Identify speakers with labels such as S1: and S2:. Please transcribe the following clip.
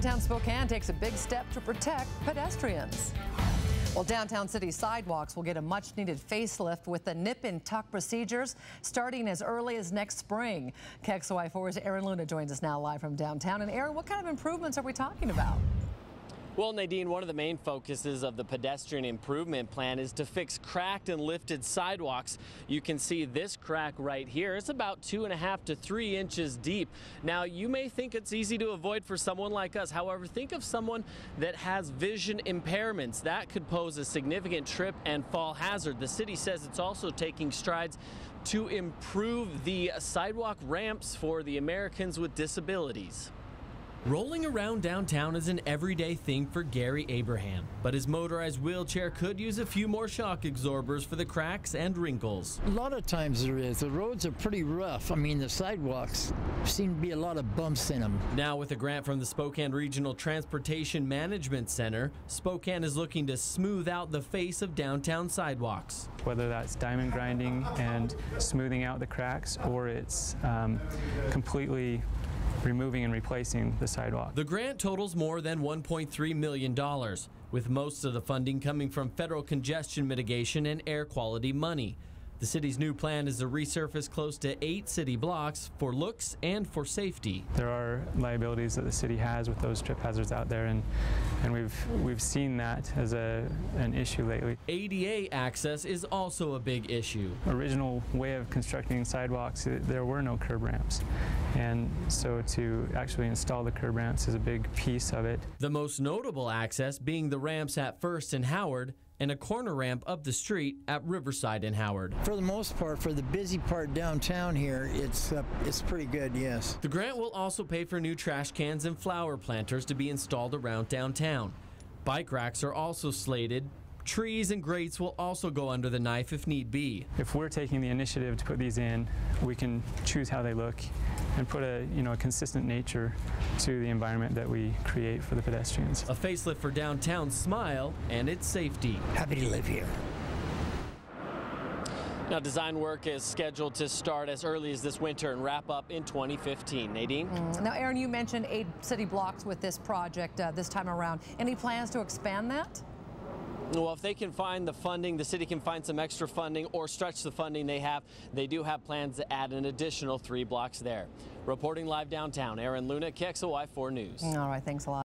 S1: Downtown Spokane takes a big step to protect pedestrians. Well, downtown city sidewalks will get a much needed facelift with the nip and tuck procedures starting as early as next spring. KXOY4's Aaron Luna joins us now live from downtown. And Aaron, what kind of improvements are we talking about?
S2: Well, Nadine, one of the main focuses of the pedestrian improvement plan is to fix cracked and lifted sidewalks. You can see this crack right here. It's about two and a half to three inches deep. Now, you may think it's easy to avoid for someone like us. However, think of someone that has vision impairments. That could pose a significant trip and fall hazard. The city says it's also taking strides to improve the sidewalk ramps for the Americans with disabilities. Rolling around downtown is an everyday thing for Gary Abraham, but his motorized wheelchair could use a few more shock absorbers for the cracks and wrinkles. A lot of times there is. The roads are pretty rough. I mean, the sidewalks seem to be a lot of bumps in them. Now, with a grant from the Spokane Regional Transportation Management Center, Spokane is looking to smooth out the face of
S3: downtown sidewalks. Whether that's diamond grinding and smoothing out the cracks, or it's um, completely removing and replacing the sidewalk. The grant
S2: totals more than $1.3 million, with most of the funding coming from federal congestion mitigation and air quality money. The city's new plan is to resurface close to
S3: eight city blocks for looks and for safety. There are liabilities that the city has with those trip hazards out there, and, and we've, we've seen that as a, an issue lately. ADA access is also a big issue. Original way of constructing sidewalks, there were no curb ramps. And so to actually install the curb ramps is a big
S2: piece of it. The most notable access being the ramps at First and Howard, and a corner ramp up the street at Riverside and Howard. For the most part, for the busy part downtown here, it's uh, it's pretty good, yes. The grant will also pay for new trash cans and flower planters to be installed around downtown. Bike racks are also slated Trees and
S3: grates will also go under the knife if need be. If we're taking the initiative to put these in, we can choose how they look and put a you know a consistent nature to the environment that we create for the pedestrians.
S2: A facelift for downtown smile and its safety. Happy to live here. Now, design work is scheduled to start as early as this winter and wrap up in 2015. Nadine? Mm.
S1: Now, Aaron, you mentioned eight city blocks with this project uh, this time around. Any plans to expand that?
S2: Well, if they can find the funding, the city can find some extra funding or stretch the funding they have. They do have plans to add an additional three blocks there. Reporting live downtown, Aaron Luna, KXOY 4 News. All
S1: right, thanks a lot.